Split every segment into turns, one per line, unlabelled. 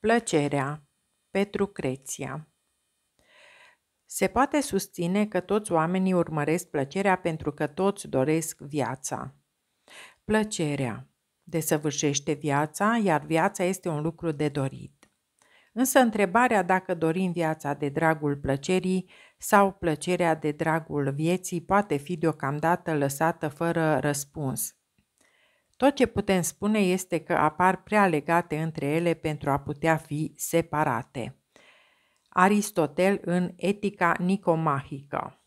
Plăcerea Petru Creția Se poate susține că toți oamenii urmăresc plăcerea pentru că toți doresc viața. Plăcerea desăvârșește viața, iar viața este un lucru de dorit. Însă întrebarea dacă dorim viața de dragul plăcerii sau plăcerea de dragul vieții poate fi deocamdată lăsată fără răspuns – tot ce putem spune este că apar prea legate între ele pentru a putea fi separate. Aristotel în Etica Nicomahică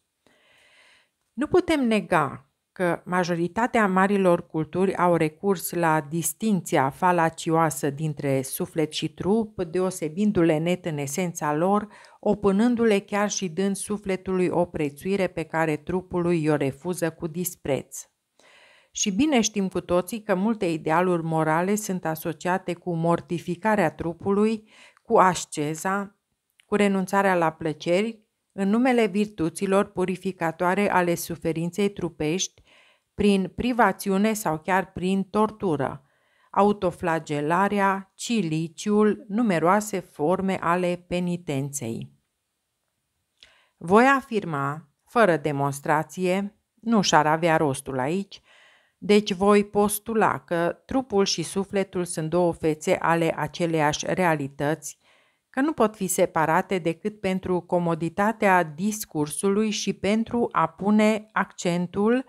Nu putem nega că majoritatea marilor culturi au recurs la distinția falacioasă dintre suflet și trup, deosebindu-le net în esența lor, opunându le chiar și dând sufletului o prețuire pe care trupului i-o refuză cu dispreț. Și bine știm cu toții că multe idealuri morale sunt asociate cu mortificarea trupului, cu asceza, cu renunțarea la plăceri, în numele virtuților purificatoare ale suferinței trupești, prin privațiune sau chiar prin tortură, autoflagelarea, ciliciul, numeroase forme ale penitenței. Voi afirma, fără demonstrație, nu și-ar avea rostul aici, deci voi postula că trupul și sufletul sunt două fețe ale aceleiași realități, că nu pot fi separate decât pentru comoditatea discursului și pentru a pune accentul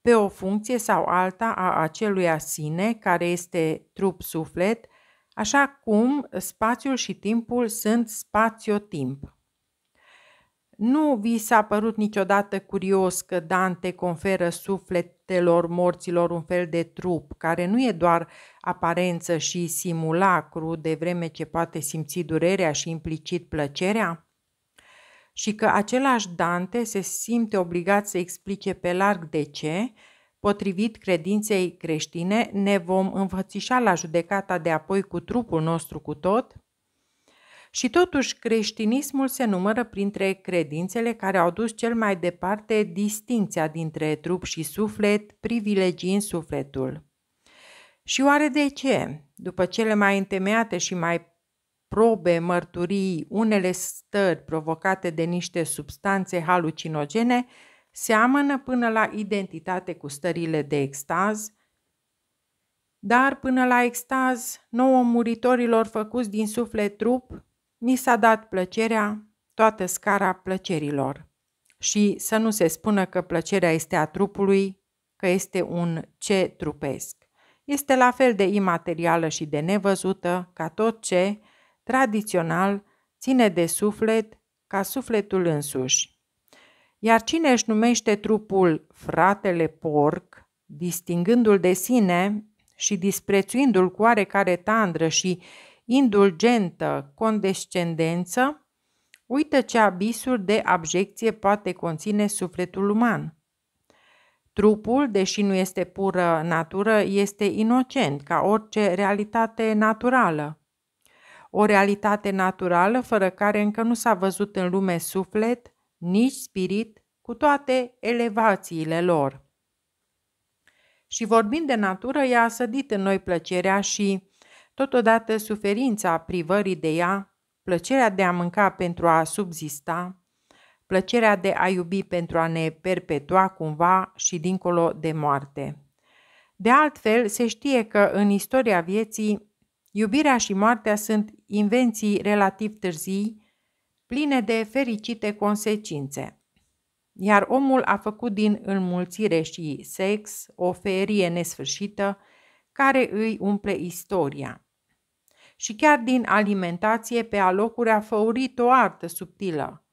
pe o funcție sau alta a aceluia sine care este trup-suflet, așa cum spațiul și timpul sunt spațiu-timp. Nu vi s-a părut niciodată curios că Dante conferă sufletelor morților un fel de trup, care nu e doar aparență și simulacru, de vreme ce poate simți durerea și implicit plăcerea? Și că același Dante se simte obligat să explice pe larg de ce, potrivit credinței creștine, ne vom înfățișa la judecata de apoi cu trupul nostru cu tot? Și totuși creștinismul se numără printre credințele care au dus cel mai departe distinția dintre trup și suflet, privilegiind sufletul. Și oare de ce? După cele mai întemeiate și mai probe, mărturii, unele stări provocate de niște substanțe halucinogene, seamănă până la identitate cu stările de extaz, dar până la extaz, nouă muritorilor făcuți din suflet trup, ni s-a dat plăcerea, toată scara plăcerilor. Și să nu se spună că plăcerea este a trupului, că este un ce trupesc. Este la fel de imaterială și de nevăzută ca tot ce, tradițional, ține de suflet ca sufletul însuși. Iar cine își numește trupul fratele porc, distingându-l de sine și disprețuindu-l cu oarecare tandră și indulgentă condescendență, uită ce abisuri de abjecție poate conține sufletul uman. Trupul, deși nu este pură natură, este inocent ca orice realitate naturală. O realitate naturală fără care încă nu s-a văzut în lume suflet, nici spirit, cu toate elevațiile lor. Și vorbind de natură, ea a sădit în noi plăcerea și Totodată, suferința privării de ea, plăcerea de a mânca pentru a subzista, plăcerea de a iubi pentru a ne perpetua cumva și dincolo de moarte. De altfel, se știe că în istoria vieții, iubirea și moartea sunt invenții relativ târzii, pline de fericite consecințe. Iar omul a făcut din înmulțire și sex o ferie nesfârșită care îi umple istoria și chiar din alimentație pe alocuri a făurit o artă subtilă.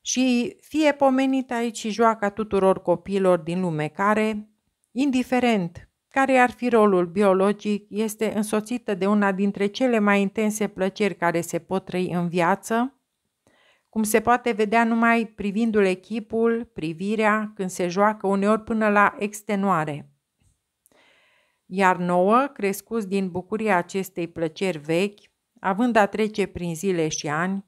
Și fie pomenită aici joaca tuturor copiilor din lume care, indiferent care ar fi rolul biologic, este însoțită de una dintre cele mai intense plăceri care se pot trăi în viață, cum se poate vedea numai privindu-l echipul, privirea, când se joacă uneori până la extenuare. Iar nouă, crescuți din bucuria acestei plăceri vechi, având a trece prin zile și ani,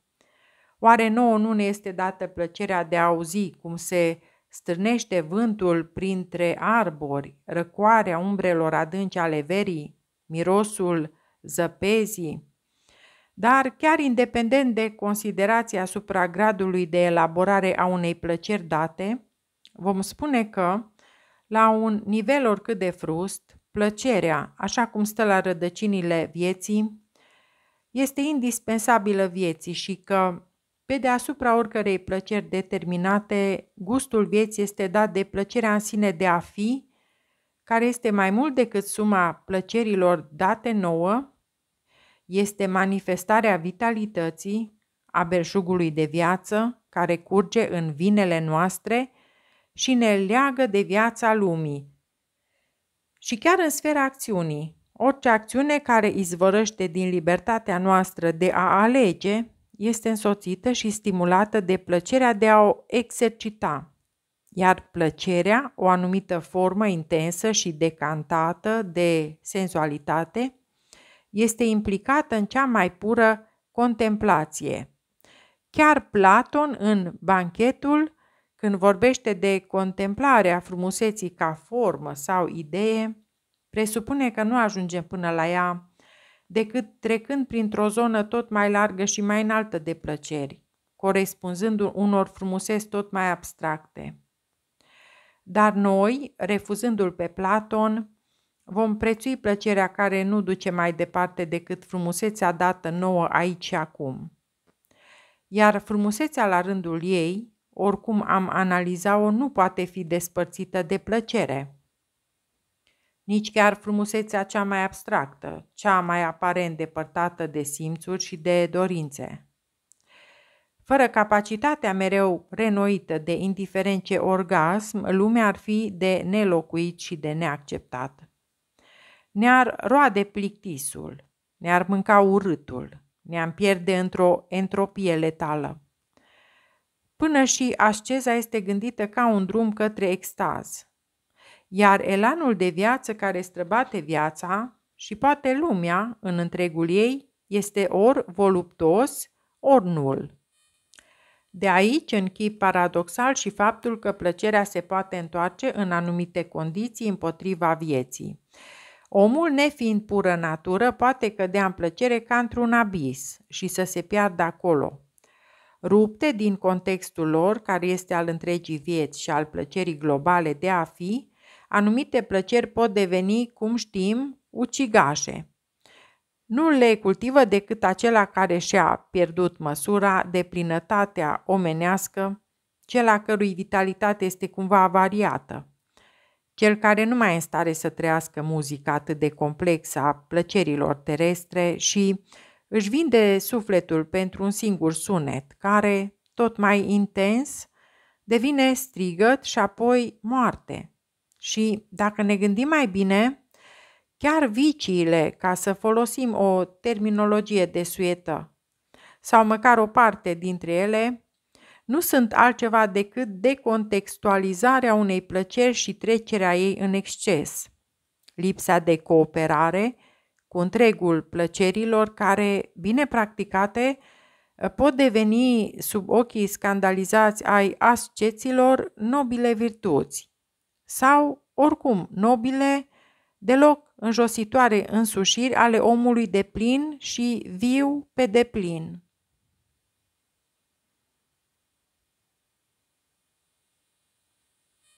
oare nouă nu ne este dată plăcerea de a auzi cum se strânește vântul printre arbori, răcoarea umbrelor adânci ale verii, mirosul zăpezii, dar chiar independent de considerația asupra gradului de elaborare a unei plăceri date, vom spune că, la un nivel oricât de frust, Plăcerea, așa cum stă la rădăcinile vieții, este indispensabilă vieții și că, pe deasupra oricărei plăceri determinate, gustul vieții este dat de plăcerea în sine de a fi, care este mai mult decât suma plăcerilor date nouă, este manifestarea vitalității, a belșugului de viață, care curge în vinele noastre și ne leagă de viața lumii, și chiar în sfera acțiunii, orice acțiune care izvorăște din libertatea noastră de a alege este însoțită și stimulată de plăcerea de a o exercita, iar plăcerea, o anumită formă intensă și decantată de sensualitate, este implicată în cea mai pură contemplație. Chiar Platon, în banchetul când vorbește de contemplarea frumuseții ca formă sau idee, presupune că nu ajungem până la ea decât trecând printr-o zonă tot mai largă și mai înaltă de plăceri, corespunzând unor frumuseți tot mai abstracte. Dar noi, refuzându-l pe Platon, vom prețui plăcerea care nu duce mai departe decât frumusețea dată nouă aici și acum. Iar frumusețea la rândul ei oricum am analiza-o, nu poate fi despărțită de plăcere. Nici chiar frumusețea cea mai abstractă, cea mai aparent depărtată de simțuri și de dorințe. Fără capacitatea mereu renoită de indiferent ce orgasm, lumea ar fi de nelocuit și de neacceptat. Ne-ar roade plictisul, ne-ar mânca urâtul, ne-am pierde într-o entropie letală. Până și asceza este gândită ca un drum către extaz. Iar elanul de viață care străbate viața și poate lumea în întregul ei este ori voluptos, ori nul. De aici, închip paradoxal și faptul că plăcerea se poate întoarce în anumite condiții împotriva vieții. Omul, nefiind pură natură, poate cădea în plăcere ca într-un abis și să se piardă acolo rupte din contextul lor, care este al întregii vieți și al plăcerii globale de a fi, anumite plăceri pot deveni, cum știm, ucigașe. Nu le cultivă decât acela care și-a pierdut măsura de plinătatea omenească, cel a cărui vitalitate este cumva avariată, cel care nu mai e în stare să trăiască muzica atât de complexă a plăcerilor terestre și își vinde sufletul pentru un singur sunet, care, tot mai intens, devine strigăt și apoi moarte. Și, dacă ne gândim mai bine, chiar viciile, ca să folosim o terminologie de desuietă, sau măcar o parte dintre ele, nu sunt altceva decât decontextualizarea unei plăceri și trecerea ei în exces. Lipsa de cooperare – cu întregul plăcerilor care, bine practicate, pot deveni sub ochii scandalizați ai asceților nobile virtuți sau, oricum, nobile, deloc înjositoare însușiri ale omului de plin și viu pe deplin.